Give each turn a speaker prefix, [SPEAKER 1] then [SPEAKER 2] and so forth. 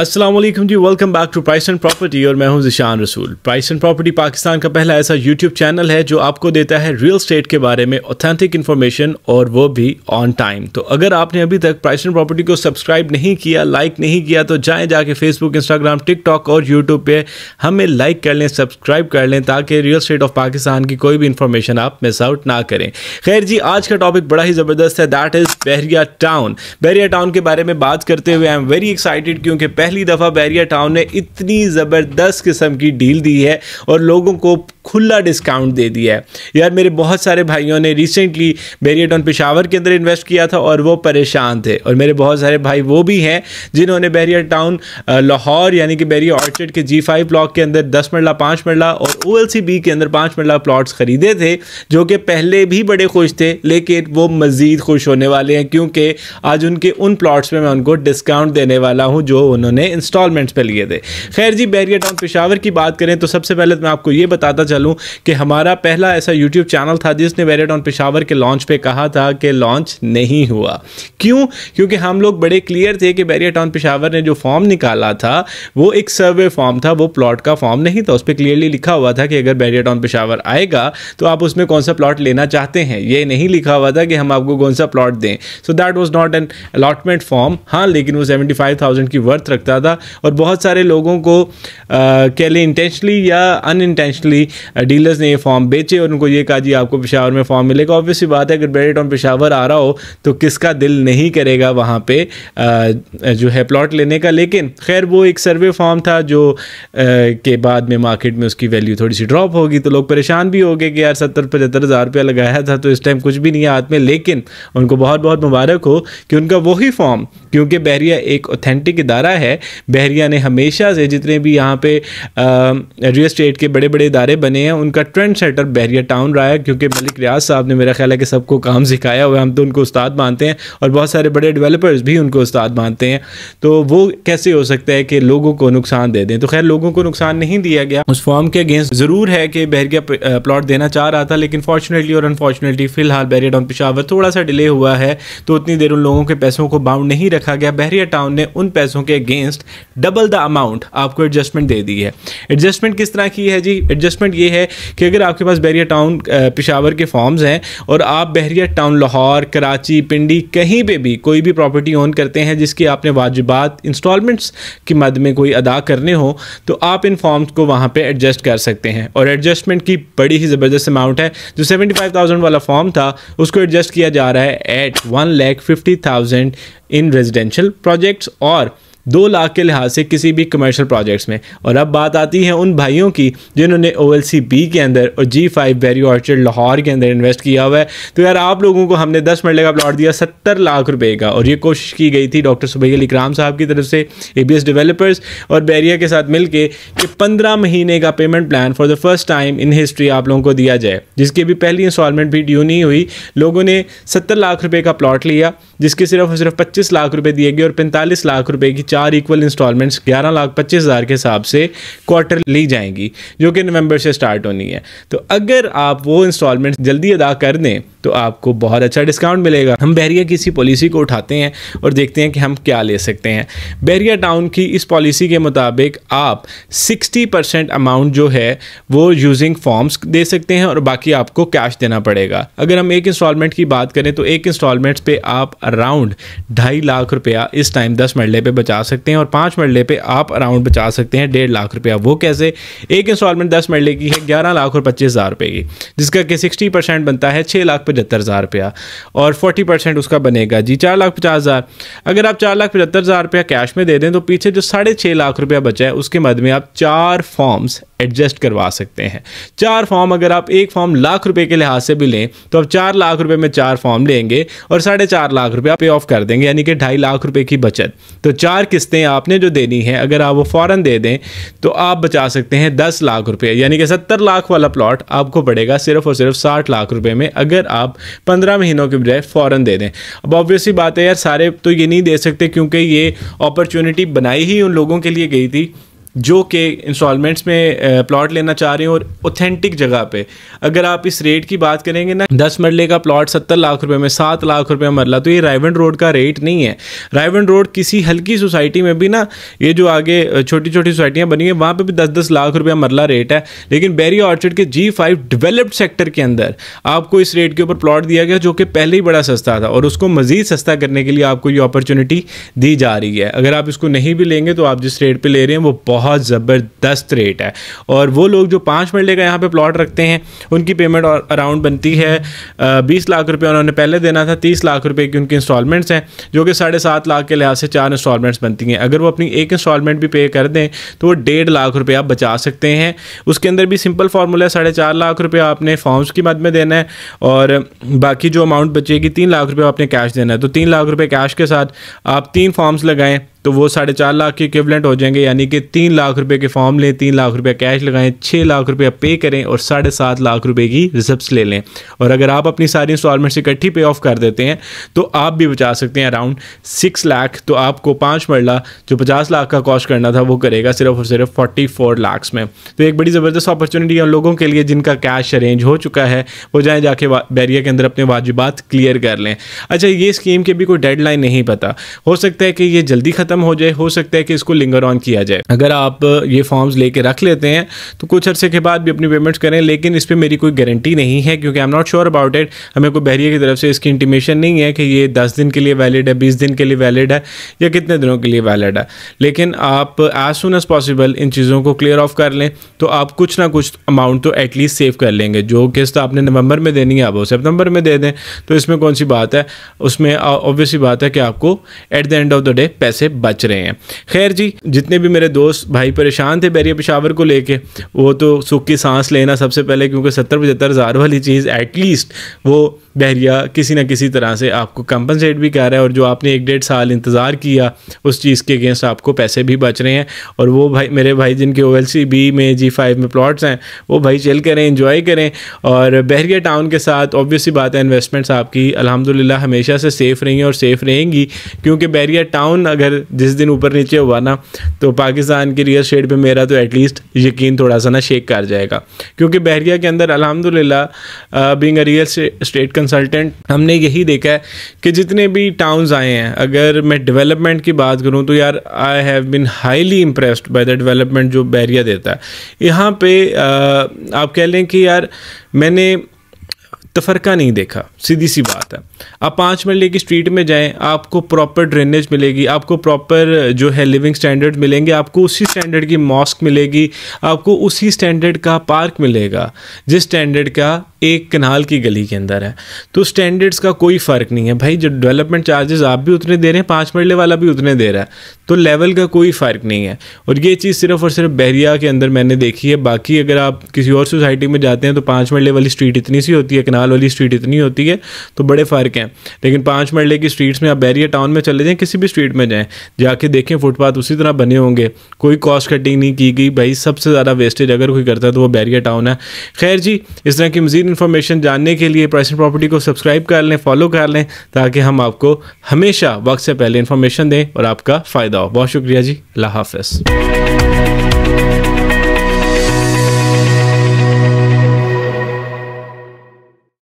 [SPEAKER 1] Aslam ji welcome back to Price and Property और मैं हूं जिशान रसूल प्राइस एंड प्रॉपर्टी पाकिस्तान का पहला ऐसा यूट्यूब चैनल है जो आपको देता है रियल स्टेट के बारे में ऑथेंटिक इन्फॉर्मेशन और वो भी ऑन टाइम तो अगर आपने अभी तक प्राइस एंड प्रॉपर्टी को सब्सक्राइब नहीं किया लाइक नहीं किया तो जाएँ जाके फेसबुक इंस्टाग्राम टिकटॉक और यूट्यूब पर हमें लाइक कर लें सब्सक्राइब कर लें ताकि रियल स्टेट ऑफ पाकिस्तान की कोई भी इन्फॉर्मेशन आप मिस आउट ना करें खैर जी आज का टॉपिक बड़ा ही ज़बरदस्त है that is Bahria Town Bahria Town के बारे में बात करते हुए आई एम वेरी एक्साइटेड क्योंकि पहली दफ़ा बैरिया टाउन ने इतनी ज़बरदस्त किस्म की डील दी है और लोगों को खुला डिस्काउंट दे दिया है यार मेरे बहुत सारे भाइयों ने रिसेंटली बैरिया टाउन पेशावर के अंदर इन्वेस्ट किया था और वो परेशान थे और मेरे बहुत सारे भाई वो भी हैं जिन्होंने बैरिया टाउन लाहौर यानी कि बैरिया ऑर्चर्ड के जी फाइव ब्लॉक के अंदर दस मरला पाँच मरला और ओ एल सी बी के अंदर पाँच मरला प्लाट्स ख़रीदे थे जो कि पहले भी बड़े खुश थे लेकिन वो मज़ीद खुश होने वाले हैं क्योंकि आज उनके उन प्लाट्स पर मैं उनको डिस्काउंट देने वाला हूँ जो उन्होंने हमने इंस्टॉलमेंट्स पे लिए थे खैर जी बैरियर टाउन पेशावर की बात करें तो सबसे पहले तो मैं आपको ये बताता चलूँ कि हमारा पहला ऐसा यूट्यूब चैनल था जिसने बैरियर टाउन पेशावर के लॉन्च पर कहा था कि लॉन्च नहीं हुआ क्यों क्योंकि हम लोग बड़े क्लियर थे कि बैरियर टाउन पेशावर ने जो फॉर्म निकाला था वो एक सर्वे फॉर्म था वो प्लॉट का फॉर्म नहीं था उस पर क्लियरली लिखा हुआ था कि अगर बैरियर टाउन पेशावर आएगा तो आप उसमें कौन सा प्लॉट लेना चाहते हैं ये नहीं लिखा हुआ था कि हम आपको कौन सा प्लॉट दें so that was not an allotment form हाँ लेकिन वो सेवेंटी की वर्थ रखता करता था और बहुत सारे लोगों को कह लें इंटेंशनली या अन इंटेंशनली डीलर्स ने ये फॉर्म बेचे और उनको ये कहा जी आपको पेशावर में फॉर्म मिलेगा ऑब्वियसली बात है अगर बेरेट ऑन पेशावर आ रहा हो तो किसका दिल नहीं करेगा वहाँ पर जो है प्लॉट लेने का लेकिन खैर वो एक सर्वे फॉर्म था जो के बाद में मार्केट में उसकी वैल्यू थोड़ी सी ड्रॉप होगी तो लोग परेशान भी हो गए कि यार सत्तर पचहत्तर हज़ार रुपया लगाया था तो इस टाइम कुछ भी नहीं है हाथ में लेकिन उनको बहुत बहुत मुबारक हो कि उनका वही फॉर्म क्योंकि बहरिया एक ऑथेंटिक इदारा है बहरिया ने हमेशा से जितने भी यहाँ पे रियल स्टेट के बड़े बड़े इदारे बने हैं उनका ट्रेंड सेटर बहरिया टाउन रहा है क्योंकि मलिक रियाज साहब ने मेरा ख्याल है कि सबको काम सिखाया हुआ हम तो उनको उस्ताद मानते हैं और बहुत सारे बड़े डेवलपर्स भी उनको उस्ताद मानते हैं तो वो कैसे हो सकता है कि लोगों को नुकसान दे दें तो खैर लोगों को नुकसान नहीं दिया गया उस फॉर्म के अगेंस्ट ज़रूर है कि बहरिया प्लॉट देना चाह रहा था लेकिन फॉर्चुनेटली और अनफॉर्चुनेटली फिलहाल बहरिया टाउन पिशावर थोड़ा सा डिले हुआ है तो उतनी देर उन लोगों के पैसों को बाउंड नहीं रखा गया बहरिया टाउन ने उन पैसों के against against double the amount आपको एडजस्टमेंट दे दी है एडजस्टमेंट किस तरह की है जी एडजस्टमेंट ये है कि अगर आपके पास बहरिया टाउन पिशावर के फॉर्म्स हैं और आप बहरिया टाउन लाहौर कराची पिंडी कहीं पर भी कोई भी प्रॉपर्टी ओन करते हैं जिसकी आपने वाजिबात इंस्टॉलमेंट्स की मद में कोई अदा करने हो तो आप इन फॉर्म्स को वहाँ पर एडजस्ट कर सकते हैं और एडजस्टमेंट की बड़ी ही ज़बरदस्त अमाउंट है जो सेवेंटी फाइव थाउजेंड वाला फॉर्म था उसको एडजस्ट किया जा रहा है at one lakh fifty thousand in residential projects और दो लाख के लिहाज से किसी भी कमर्शियल प्रोजेक्ट्स में और अब बात आती है उन भाइयों की जिन्होंने ओ एल सी बी के अंदर और G five very orchard Lahore के अंदर इन्वेस्ट किया हुआ है तो यार आप लोगों को हमने दस मरले का प्लाट दिया सत्तर लाख रुपये का और ये कोशिश की गई थी डॉक्टर सुबह अली कराम साहब की तरफ से ए बी एस डेवलपर्स और बैरिया के साथ मिल के कि पंद्रह महीने का payment plan for the first time in history आप लोगों को दिया जाए जिसकी भी पहली इंस्टॉलमेंट भी ड्यू नहीं हुई लोगों ने सत्तर लाख रुपये का प्लाट लिया जिसके सिर्फ और सिर्फ पच्चीस लाख रुपये दिए गए और पैंतालीस लाख रुपये की चार इक्वल इंस्टॉलमेंट्स ग्यारह लाख पच्चीस हज़ार के हिसाब से क्वार्टर ली जाएंगी जो कि नवंबर से स्टार्ट होनी है तो अगर आप वो इंस्टॉलमेंट जल्दी अदा कर दें तो आपको बहुत अच्छा डिस्काउंट मिलेगा हम बहरिया की इसी पॉलिसी को उठाते हैं और देखते हैं कि हम क्या ले सकते हैं बहरिया टाउन की इस पॉलिसी के मुताबिक आप 60 परसेंट अमाउंट जो है वो यूजिंग फॉर्म्स दे सकते हैं और बाकी आपको कैश देना पड़ेगा अगर हम एक इंस्टॉलमेंट की बात करें तो एक इंस्टॉलमेंट्स पे आप अराउंड ढाई लाख रुपया इस टाइम दस मरले पर बचा बचा सकते हैं और पाँच मरले पे आप अराउंड बचा सकते हैं डेढ़ लाख रुपया वो कैसे एक इंस्टॉलमेंट दस मरले की है ग्यारह लाख और पच्चीस हज़ार रुपये की जिसका कि सिक्सटी परसेंट बनता है छः लाख पचहत्तर हज़ार रुपया और फोर्टी परसेंट उसका बनेगा जी चार लाख पचास हज़ार अगर आप चार लाख पचहत्तर हज़ार रुपया कैश में दे दें तो पीछे जो साढ़े छः लाख रुपया बचा है उसके मद में आप चार फॉर्म्स एडजस्ट करवा सकते हैं चार फॉर्म अगर आप एक फॉर्म लाख रुपए के लिहाज से भी लें तो आप चार लाख रुपए में चार फॉर्म लेंगे और साढ़े चार लाख रुपया पे ऑफ कर देंगे यानी कि ढाई लाख रुपए की बचत तो चार किस्तें आपने जो देनी है अगर आप वो फ़ौरन दे दें तो आप बचा सकते हैं दस लाख रुपये यानी कि सत्तर लाख वाला प्लॉट आपको पड़ेगा सिर्फ और सिर्फ साठ लाख रुपये में अगर आप पंद्रह महीनों के बजाय फ़ौर दे दें अब ऑब्वियसली बात है यार सारे तो ये नहीं दे सकते क्योंकि ये अपॉर्चुनिटी बनाई ही उन लोगों के लिए गई थी जो कि इंस्टॉलमेंट्स में प्लॉट लेना चाह रहे हैं और ऑथेंटिक जगह पे अगर आप इस रेट की बात करेंगे ना दस मरले का प्लॉट सत्तर लाख रुपए में सात लाख रुपए मरला तो ये रायवन रोड का रेट नहीं है रायवन रोड किसी हल्की सोसाइटी में भी ना ये जो आगे छोटी छोटी सोसाइटियाँ बनी हैं वहाँ पर भी दस दस लाख रुपया मरला रेट है लेकिन बैरी ऑर्चिड के जी फाइव डिवेलप्ड सेक्टर के अंदर आपको इस रेट के ऊपर प्लॉट दिया गया जो कि पहले ही बड़ा सस्ता था और उसको मज़ीद सस्ता करने के लिए आपको ये अपॉर्चुनिटी दी जा रही है अगर आप इसको नहीं भी लेंगे तो आप जिस रेट पर ले रहे हैं वो बहुत बहुत ज़बरदस्त रेट है और वो लोग जो पाँच मरले का यहाँ पे प्लॉट रखते हैं उनकी पेमेंट और अराउंड बनती है बीस लाख रुपये उन्होंने पहले देना था तीस लाख रुपये की उनकी इंस्टॉलमेंट्स हैं जो कि साढ़े सात लाख के लिहाज से चार इंस्टॉलमेंट्स बनती हैं अगर वो अपनी एक इंस्टॉलमेंट भी पे कर दें तो वो डेढ़ लाख रुपये आप बचा सकते हैं उसके अंदर भी सिंपल फार्मूला है साढ़े चार लाख रुपये आपने फॉर्म्स की मद में देना है और बाकी जो अमाउंट बचेगी तीन लाख रुपये आपने कैश देना है तो तीन लाख रुपये कैश के साथ आप तीन फॉर्म्स लगाएं तो वो साढ़े चार लाख के इक्वलेंट हो जाएंगे यानी कि तीन लाख रुपए के फॉर्म लें तीन लाख रुपया कैश लगाएं छः लाख रुपया पे करें और साढ़े सात लाख रुपए की रिजर्व ले लें और अगर आप अपनी सारी इंस्टॉलमेंट्स इकट्ठी पे ऑफ कर देते हैं तो आप भी बचा सकते हैं अराउंड सिक्स लाख तो आपको पाँच मरला जो पचास लाख का कॉस्ट करना था वो करेगा सिर्फ और सिर्फ फोर्टी फोर लाख्स में तो एक बड़ी ज़बरदस्त अपॉर्चुनिटी है उन लोगों के लिए जिनका कैश अरेंज हो चुका है वो जाएँ जाके बैरियर के अंदर अपने वाजिबात क्लियर कर लें अच्छा ये स्कीम के भी कोई डेडलाइन नहीं पता हो सकता है कि ये जल्दी ख़त्म ख़त्म हो जाए हो सकता है कि इसको लिंगर ऑन किया जाए अगर आप ये फॉर्म्स लेके रख लेते हैं तो कुछ अर्से के बाद भी अपनी पेमेंट्स करें लेकिन इस पर मेरी कोई गारंटी नहीं है क्योंकि I am not sure about it हमें कोई बहरिया की तरफ से इसकी इंटीमेशन नहीं है कि ये दस दिन के लिए वैलिड है बीस दिन के लिए वैलिड है या कितने दिनों के लिए वैलिड है लेकिन आप एज सुन एज पॉसिबल इन चीज़ों को क्लियर ऑफ कर लें तो आप कुछ ना कुछ अमाउंट तो एटलीस्ट सेव कर लेंगे जो किस्त आपने नवंबर में देनी है आप वो सितंबर में दे दें तो इसमें कौन सी बात है उसमें ऑब्वियसली बात है कि आपको at the end of the day पैसे बच रहे हैं खैर जी जितने भी मेरे दोस्त भाई परेशान थे बैरिया पेशावर को लेके वो तो सुख की सांस लेना सबसे पहले क्योंकि सत्तर पचहत्तर हज़ार वाली चीज़ एटलीस्ट वो बहरिया किसी ना किसी तरह से आपको कंपनसेट भी कर रहा है और जो आपने एक डेढ़ साल इंतज़ार किया उस चीज़ के अगेंस्ट आपको पैसे भी बच रहे हैं और वो भाई मेरे भाई जिनके ओ बी में जी फाइव में प्लॉट्स हैं वो भाई चल करें इंजॉय करें और बहरिया टाउन के साथ ऑब्वियसली बात है इन्वेस्टमेंट्स आपकी अलहमदिल्ला हमेशा से सेफ़ रही हैं और सेफ़ रहेंगी क्योंकि बहरिया टाउन अगर जिस दिन ऊपर नीचे हुआ ना तो पाकिस्तान के रियल स्टेट पर मेरा तो एटलीस्ट यकीन थोड़ा सा ना शेक कर जाएगा क्योंकि बहरिया के अंदर अलहमदिल्ला being a real estate consultant हमने यही देखा है कि जितने भी टाउन्स आए हैं अगर मैं डेवलपमेंट की बात करूँ तो यार I have been highly impressed by the development जो बहरिया देता है यहाँ पे आ, आप कह लें कि यार मैंने तफरका नहीं देखा सीधी सी बात है आप पाँच मरले की स्ट्रीट में जाएं आपको प्रॉपर ड्रेनेज मिलेगी आपको प्रॉपर जो है लिविंग स्टैंडर्ड मिलेंगे आपको उसी स्टैंडर्ड की मॉस्क मिलेगी आपको उसी स्टैंडर्ड का पार्क मिलेगा जिस स्टैंडर्ड का एक कनाल की गली के अंदर है तो स्टैंडर्ड्स का कोई फ़र्क नहीं है भाई जो डेवलपमेंट चार्जेस आप भी उतने दे रहे हैं पाँच मरले वाला भी उतने दे रहा है तो लेवल का कोई फ़र्क नहीं है और ये चीज़ सिर्फ और सिर्फ बहरिया के अंदर मैंने देखी है बाकी अगर आप किसी और सोसाइटी में जाते हैं तो पाँच मरले वाली स्ट्रीट इतनी सी होती है कनाल लाल वाली स्ट्रीट इतनी होती है तो बड़े फ़र्क हैं लेकिन पाँच मरले की स्ट्रीट्स में आप बैरिया टाउन में चले जाएँ किसी भी स्ट्रीट में जाएँ जाके देखें फुटपाथ उसी तरह बने होंगे कोई कॉस्ट कटिंग नहीं की गई भाई सबसे ज़्यादा वेस्टेज अगर कोई करता है तो वो बैरिया टाउन है खैर जी इस तरह की मज़ीद इन्फॉर्मेशन जानने के लिए प्राइस प्रॉपर्टी को सब्सक्राइब कर लें फॉलो कर लें ताकि हम आपको हमेशा वक्त से पहले इन्फॉर्मेशन दें और आपका फ़ायदा हो बहुत शुक्रिया जी अल्लाह हाफ